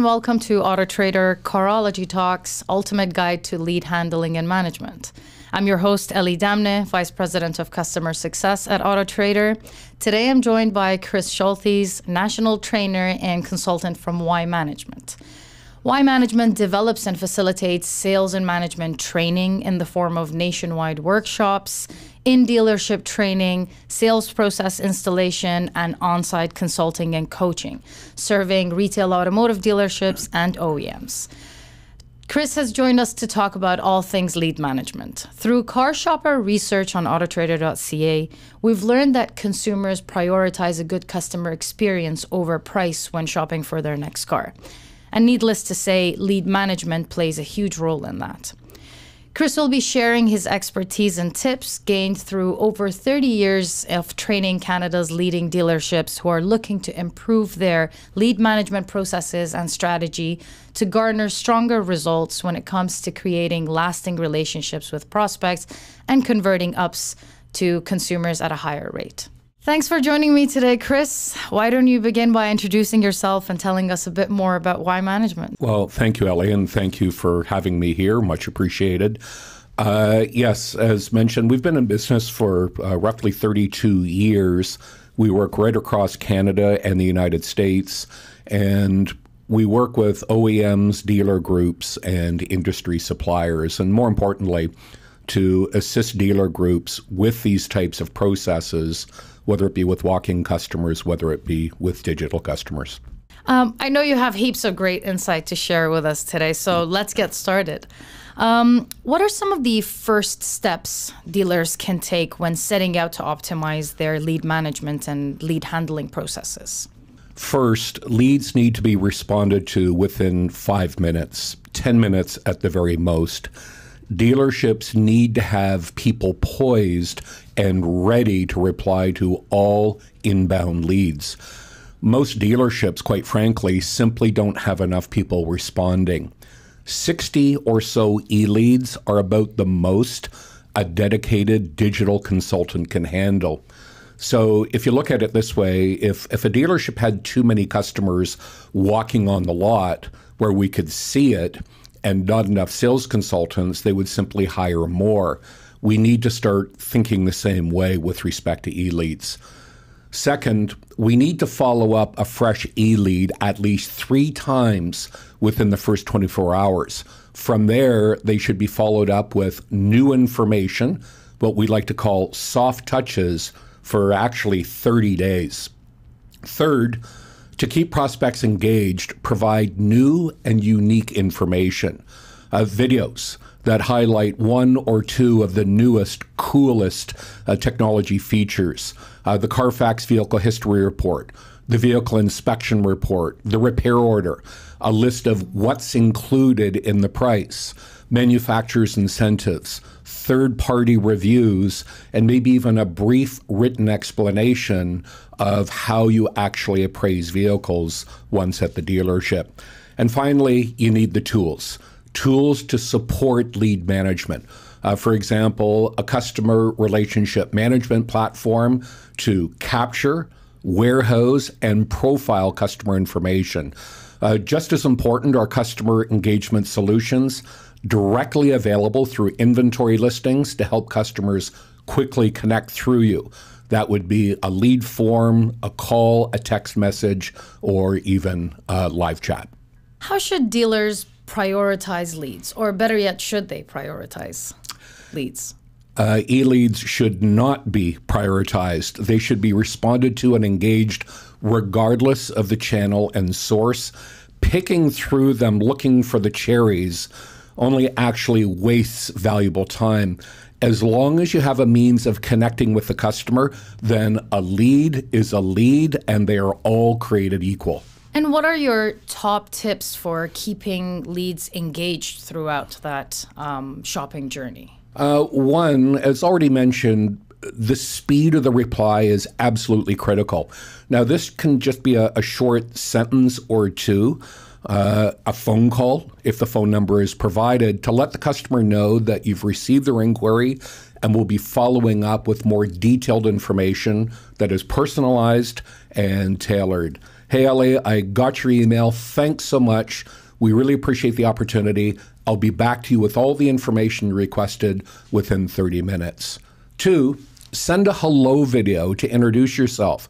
and welcome to Auto Trader Carology Talks Ultimate Guide to Lead Handling and Management. I'm your host, Ellie Damne, Vice President of Customer Success at Auto Trader. Today I'm joined by Chris Schultes, National Trainer and Consultant from Y Management. Why Management develops and facilitates sales and management training in the form of nationwide workshops, in dealership training, sales process installation, and on site consulting and coaching, serving retail automotive dealerships and OEMs. Chris has joined us to talk about all things lead management. Through car shopper research on autotrader.ca, we've learned that consumers prioritize a good customer experience over price when shopping for their next car. And needless to say, lead management plays a huge role in that. Chris will be sharing his expertise and tips gained through over 30 years of training Canada's leading dealerships who are looking to improve their lead management processes and strategy to garner stronger results when it comes to creating lasting relationships with prospects and converting ups to consumers at a higher rate. Thanks for joining me today, Chris. Why don't you begin by introducing yourself and telling us a bit more about why management? Well, thank you, Ellie, and thank you for having me here. Much appreciated. Uh, yes, as mentioned, we've been in business for uh, roughly 32 years. We work right across Canada and the United States, and we work with OEMs, dealer groups, and industry suppliers. And more importantly, to assist dealer groups with these types of processes whether it be with walking customers, whether it be with digital customers. Um, I know you have heaps of great insight to share with us today, so mm. let's get started. Um, what are some of the first steps dealers can take when setting out to optimize their lead management and lead handling processes? First, leads need to be responded to within five minutes, 10 minutes at the very most dealerships need to have people poised and ready to reply to all inbound leads. Most dealerships, quite frankly, simply don't have enough people responding. 60 or so e leads are about the most a dedicated digital consultant can handle. So if you look at it this way, if, if a dealership had too many customers walking on the lot where we could see it, and not enough sales consultants, they would simply hire more. We need to start thinking the same way with respect to elites. Second, we need to follow up a fresh e lead at least three times within the first 24 hours. From there, they should be followed up with new information, what we like to call soft touches, for actually 30 days. Third, to keep prospects engaged, provide new and unique information, uh, videos that highlight one or two of the newest, coolest uh, technology features, uh, the Carfax Vehicle History Report, the Vehicle Inspection Report, the repair order, a list of what's included in the price manufacturer's incentives, third party reviews, and maybe even a brief written explanation of how you actually appraise vehicles once at the dealership. And finally, you need the tools tools to support lead management. Uh, for example, a customer relationship management platform to capture, warehouse, and profile customer information. Uh, just as important are customer engagement solutions directly available through inventory listings to help customers quickly connect through you. That would be a lead form, a call, a text message, or even live chat. How should dealers prioritize leads? Or better yet, should they prioritize leads? Uh, e leads should not be prioritized. They should be responded to and engaged regardless of the channel and source. Picking through them, looking for the cherries, only actually wastes valuable time. As long as you have a means of connecting with the customer, then a lead is a lead and they are all created equal. And what are your top tips for keeping leads engaged throughout that um, shopping journey? Uh, one, as already mentioned, the speed of the reply is absolutely critical. Now, this can just be a, a short sentence or two uh, a phone call, if the phone number is provided, to let the customer know that you've received their inquiry and will be following up with more detailed information that is personalized and tailored. Hey, Ellie, I got your email. Thanks so much. We really appreciate the opportunity. I'll be back to you with all the information requested within 30 minutes. Two, send a hello video to introduce yourself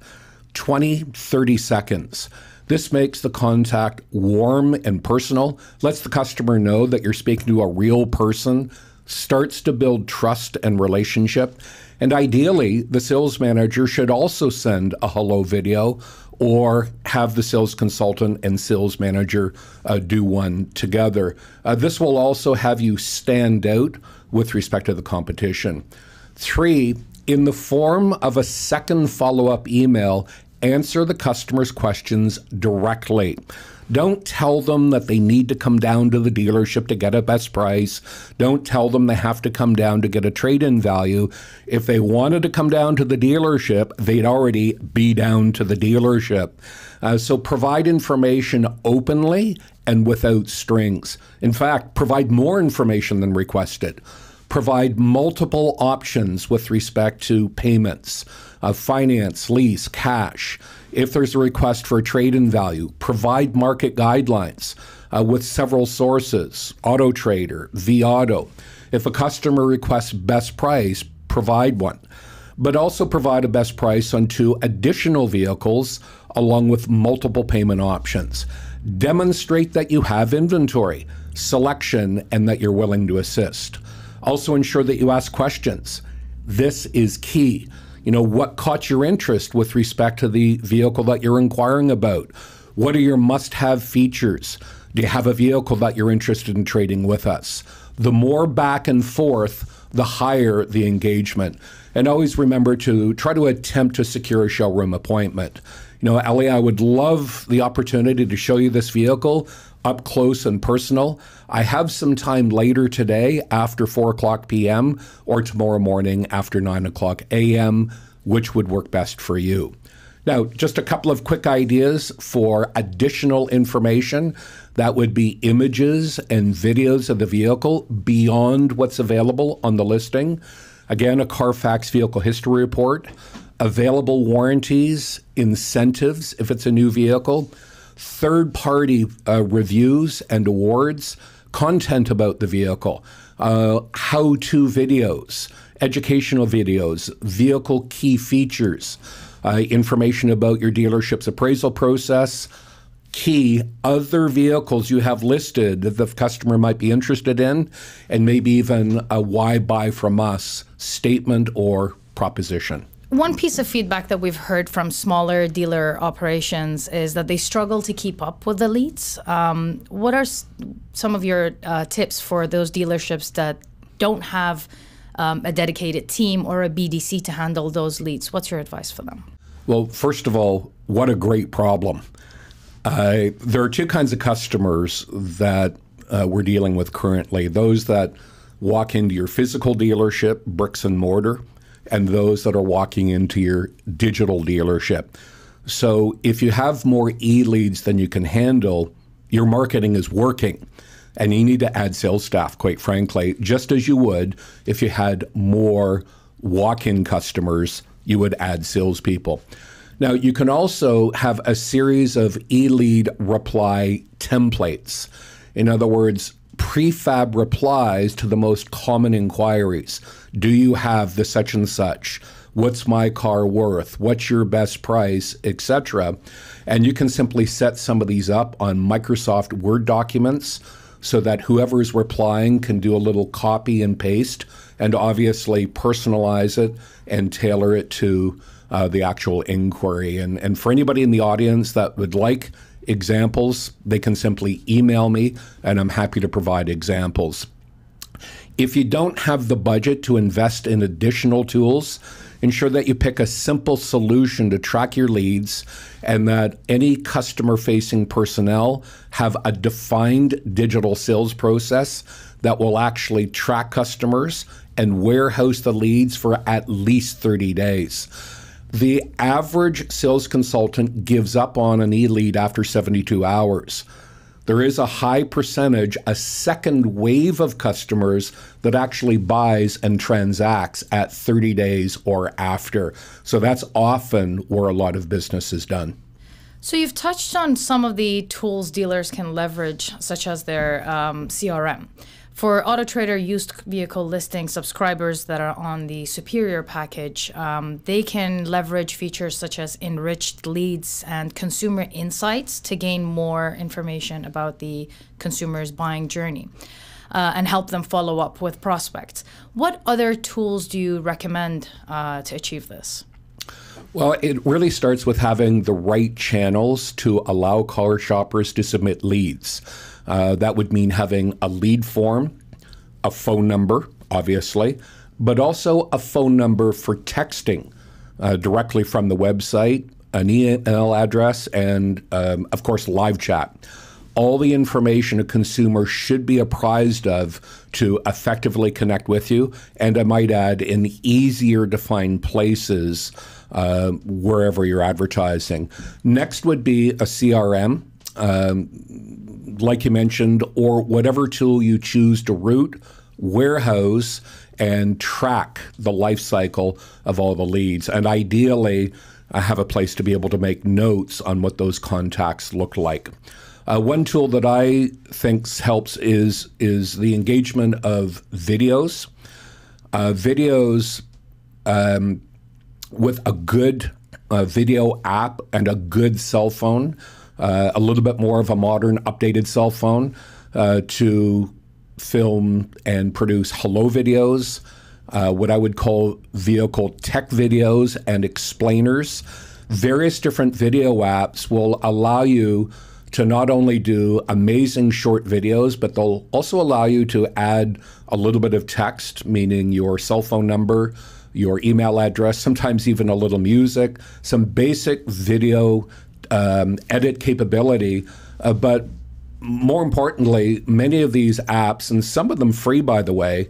20, 30 seconds. This makes the contact warm and personal, lets the customer know that you're speaking to a real person, starts to build trust and relationship. And ideally, the sales manager should also send a hello video or have the sales consultant and sales manager uh, do one together. Uh, this will also have you stand out with respect to the competition. Three, in the form of a second follow up email answer the customer's questions directly. Don't tell them that they need to come down to the dealership to get a best price. Don't tell them they have to come down to get a trade in value. If they wanted to come down to the dealership, they'd already be down to the dealership. Uh, so provide information openly and without strings. In fact, provide more information than requested. Provide multiple options with respect to payments of finance, lease, cash. If there's a request for a trade in value, provide market guidelines uh, with several sources Auto Trader, V Auto. If a customer requests best price, provide one. But also provide a best price on two additional vehicles along with multiple payment options. Demonstrate that you have inventory, selection, and that you're willing to assist. Also, ensure that you ask questions. This is key. You know, what caught your interest with respect to the vehicle that you're inquiring about? What are your must have features? Do you have a vehicle that you're interested in trading with us? The more back and forth, the higher the engagement. And always remember to try to attempt to secure a showroom appointment. You know, Ellie, I would love the opportunity to show you this vehicle up close and personal. I have some time later today after 4 o'clock p.m. or tomorrow morning after 9 o'clock a.m., which would work best for you. Now, just a couple of quick ideas for additional information. That would be images and videos of the vehicle beyond what's available on the listing. Again, a Carfax vehicle history report, available warranties, incentives if it's a new vehicle, third party uh, reviews and awards content about the vehicle, uh, how to videos, educational videos, vehicle key features, uh, information about your dealership's appraisal process. Key other vehicles you have listed that the customer might be interested in, and maybe even a why buy from us statement or proposition one piece of feedback that we've heard from smaller dealer operations is that they struggle to keep up with the leads. Um, what are s- some of your uh, tips for those dealerships that don't have um, a dedicated team or a BDC to handle those leads? What's your advice for them? Well, first of all, what a great problem. Uh, there are two kinds of customers that uh, we're dealing with currently those that walk into your physical dealership, bricks and mortar and those that are walking into your digital dealership. So if you have more e leads than you can handle, your marketing is working. And you need to add sales staff, quite frankly, just as you would if you had more walk in customers, you would add salespeople. Now, you can also have a series of e lead reply templates. In other words, prefab replies to the most common inquiries. Do you have the such and such? What's my car worth? What's your best price, etc. And you can simply set some of these up on Microsoft Word documents so that whoever is replying can do a little copy and paste and obviously personalize it and tailor it to uh, the actual inquiry. And, and for anybody in the audience that would like examples, they can simply email me and I'm happy to provide examples. If you don't have the budget to invest in additional tools, ensure that you pick a simple solution to track your leads and that any customer facing personnel have a defined digital sales process that will actually track customers and warehouse the leads for at least 30 days. The average sales consultant gives up on an e lead after 72 hours. There is a high percentage, a second wave of customers that actually buys and transacts at 30 days or after. So that's often where a lot of business is done. So you've touched on some of the tools dealers can leverage, such as their um, CRM. For AutoTrader used vehicle listing subscribers that are on the Superior package, um, they can leverage features such as enriched leads and consumer insights to gain more information about the consumer's buying journey. Uh, and help them follow up with prospects. What other tools do you recommend uh, to achieve this? Well, it really starts with having the right channels to allow car shoppers to submit leads. Uh, that would mean having a lead form, a phone number, obviously, but also a phone number for texting uh, directly from the website, an email address, and um, of course, live chat. All the information a consumer should be apprised of to effectively connect with you, and I might add, in easier to find places uh, wherever you're advertising. Next would be a CRM. Um, like you mentioned, or whatever tool you choose to route, warehouse, and track the life cycle of all the leads. And ideally, I have a place to be able to make notes on what those contacts look like. Uh, one tool that I think helps is is the engagement of videos. Uh, videos um, with a good uh, video app and a good cell phone, uh, a little bit more of a modern, updated cell phone, uh, to film and produce hello videos, uh, what I would call vehicle tech videos and explainers. Various different video apps will allow you to not only do amazing short videos, but they'll also allow you to add a little bit of text, meaning your cell phone number your email address, sometimes even a little music, some basic video um, edit capability. Uh, but more importantly, many of these apps, and some of them free, by the way,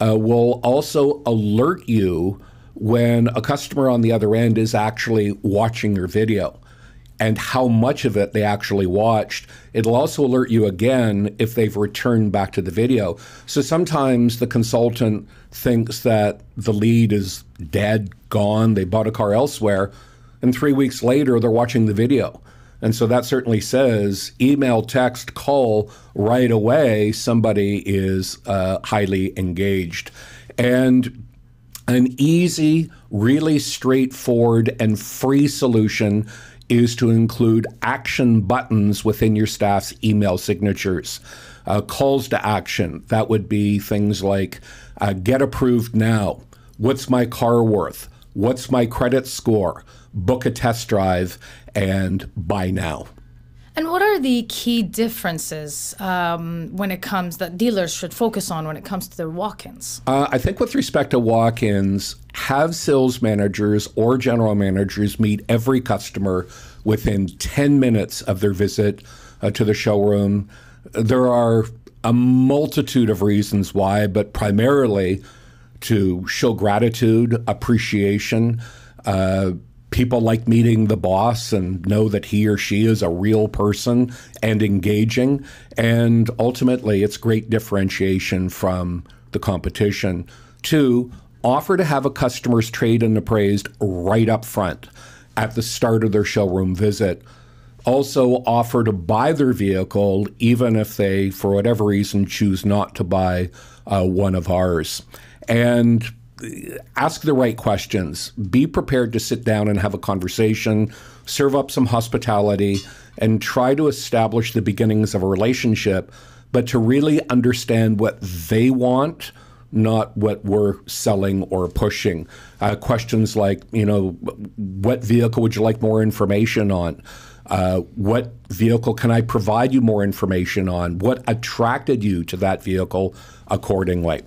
uh, will also alert you when a customer on the other end is actually watching your video and how much of it they actually watched. It'll also alert you again if they've returned back to the video. So sometimes the consultant thinks that the lead is dead, gone, they bought a car elsewhere, and three weeks later they're watching the video. And so that certainly says email, text, call right away, somebody is uh, highly engaged. And an easy, really straightforward, and free solution is to include action buttons within your staff's email signatures. Uh, calls to action, that would be things like uh, get approved now, what's my car worth, what's my credit score, book a test drive, and buy now. And what are the key differences um, when it comes that dealers should focus on when it comes to their walk-ins? Uh, I think with respect to walk-ins, have sales managers or general managers meet every customer within 10 minutes of their visit uh, to the showroom. There are a multitude of reasons why, but primarily to show gratitude, appreciation, uh, people like meeting the boss and know that he or she is a real person and engaging. And ultimately, it's great differentiation from the competition. Two, offer to have a customer's trade and appraised right up front at the start of their showroom visit. Also, offer to buy their vehicle, even if they, for whatever reason, choose not to buy uh, one of ours. And ask the right questions. Be prepared to sit down and have a conversation, serve up some hospitality, and try to establish the beginnings of a relationship, but to really understand what they want, not what we're selling or pushing. Uh, questions like, you know, what vehicle would you like more information on? Uh, what vehicle can I provide you more information on? What attracted you to that vehicle accordingly?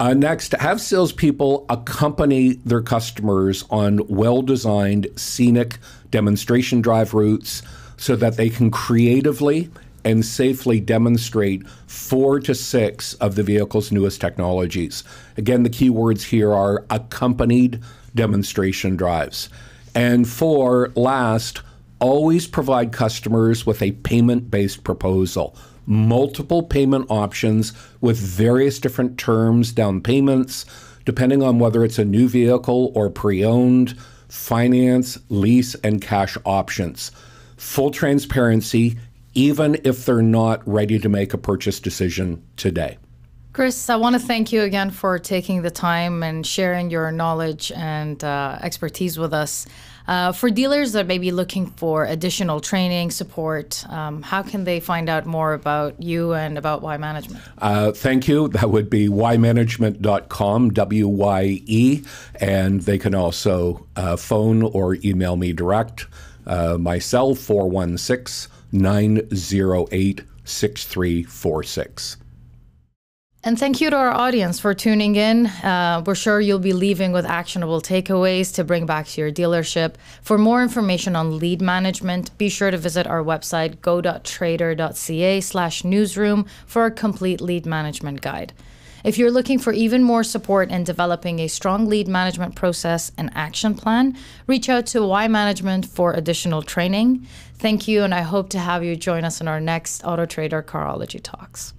Uh, next, have salespeople accompany their customers on well designed scenic demonstration drive routes so that they can creatively and safely demonstrate four to six of the vehicle's newest technologies. Again, the key words here are accompanied demonstration drives. And four, last, always provide customers with a payment based proposal multiple payment options with various different terms, down payments, depending on whether it's a new vehicle or pre owned, finance, lease, and cash options. Full transparency, even if they're not ready to make a purchase decision today. Chris, I want to thank you again for taking the time and sharing your knowledge and uh, expertise with us. Uh, for dealers that may be looking for additional training, support, um, how can they find out more about you and about Y Management? Uh, thank you. That would be ymanagement.com, W Y E, and they can also uh, phone or email me direct. Uh, myself, 416 908 6346. And thank you to our audience for tuning in. Uh, we're sure you'll be leaving with actionable takeaways to bring back to your dealership. For more information on lead management, be sure to visit our website go.trader.ca/newsroom for a complete lead management guide. If you're looking for even more support in developing a strong lead management process and action plan, reach out to Y Management for additional training. Thank you, and I hope to have you join us in our next Auto Trader Carology Talks.